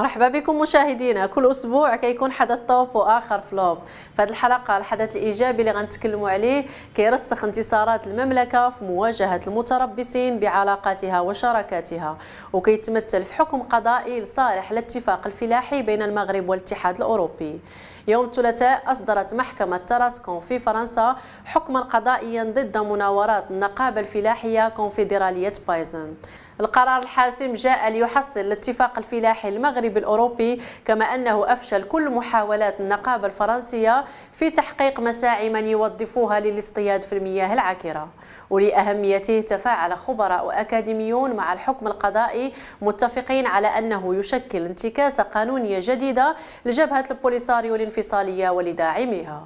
مرحبا بكم مشاهدينا كل اسبوع كيكون حدث توب واخر فلوب فهاد الحلقه الحدث الايجابي اللي غنتكلموا عليه كيرسخ انتصارات المملكه في مواجهه المتربصين بعلاقاتها وشراكاتها وكيتمثل في حكم قضائي لصالح الاتفاق الفلاحي بين المغرب والاتحاد الاوروبي يوم الثلاثاء أصدرت محكمة تراسكون في فرنسا حكما قضائيا ضد مناورات النقابة الفلاحية كونفدرالية بايزن القرار الحاسم جاء ليحصل الاتفاق الفلاحي المغربي الأوروبي كما أنه أفشل كل محاولات النقابة الفرنسية في تحقيق مساعي من يوظفوها للاصطياد في المياه العاكرة ولأهميته تفاعل خبراء وأكاديميون مع الحكم القضائي متفقين على أنه يشكل انتكاسة قانونية جديدة لجبهة البوليساريو الانفصالية ولداعمها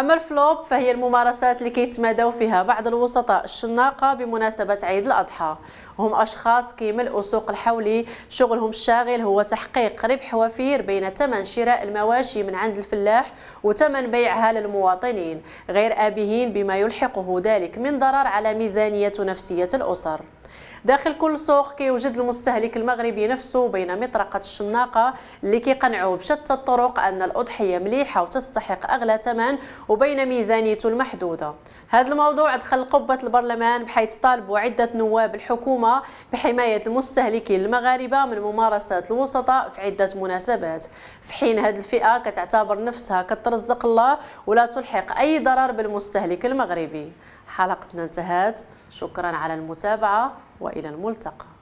أما الفلوب فهي الممارسات اللي كيتماداو فيها بعض الوسطاء الشناقة بمناسبة عيد الأضحى هم أشخاص كيملؤوا السوق الحولي شغلهم الشاغل هو تحقيق ربح وفير بين ثمن شراء المواشي من عند الفلاح وثمن بيعها للمواطنين غير آبهين بما يلحقه ذلك من ضرر على ميزانية نفسية الأسر داخل كل سوق كيوجد المستهلك المغربي نفسه بين مطرقة الشناقة اللي كيقنعوه بشتى الطرق أن الأضحية مليحة وتستحق أغلى ثمن وبين ميزانيته المحدودة هذا الموضوع دخل قبة البرلمان بحيث طالبوا عدة نواب الحكومة بحماية المستهلكين المغاربة من ممارسة الوسطاء في عدة مناسبات في حين هذه الفئة كتعتبر نفسها كترزق الله ولا تلحق أي ضرر بالمستهلك المغربي حلقتنا انتهت شكرا على المتابعة وإلى الملتقى